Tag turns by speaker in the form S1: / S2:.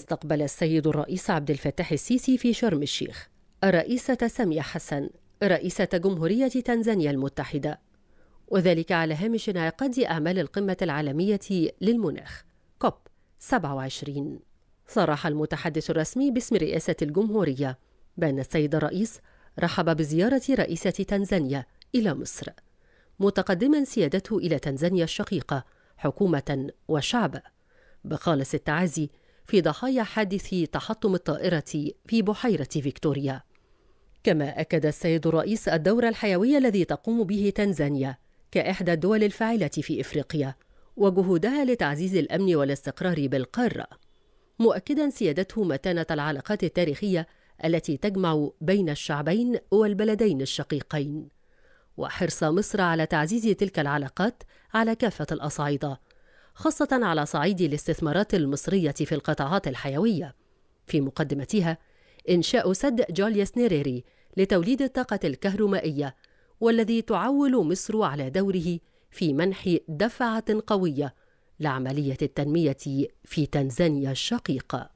S1: استقبل السيد الرئيس عبد الفتاح السيسي في شرم الشيخ الرئيسة سامية حسن رئيسة جمهورية تنزانيا المتحدة وذلك على هامش انعقاد أعمال القمة العالمية للمناخ كوب 27 صرح المتحدث الرسمي باسم رئاسة الجمهورية بأن السيد الرئيس رحب بزيارة رئيسة تنزانيا إلى مصر متقدما سيادته إلى تنزانيا الشقيقة حكومة وشعب بخالص التعازي في ضحايا حادث تحطم الطائرة في بحيرة فيكتوريا. كما أكد السيد الرئيس الدور الحيوي الذي تقوم به تنزانيا كإحدى الدول الفاعلة في إفريقيا وجهودها لتعزيز الأمن والاستقرار بالقارة، مؤكدا سيادته متانة العلاقات التاريخية التي تجمع بين الشعبين والبلدين الشقيقين. وحرص مصر على تعزيز تلك العلاقات على كافة الأصعدة خاصة على صعيد الاستثمارات المصرية في القطاعات الحيوية في مقدمتها إنشاء سد جوليس نيريري لتوليد الطاقة الكهرومائية والذي تعول مصر على دوره في منح دفعة قوية لعملية التنمية في تنزانيا الشقيقة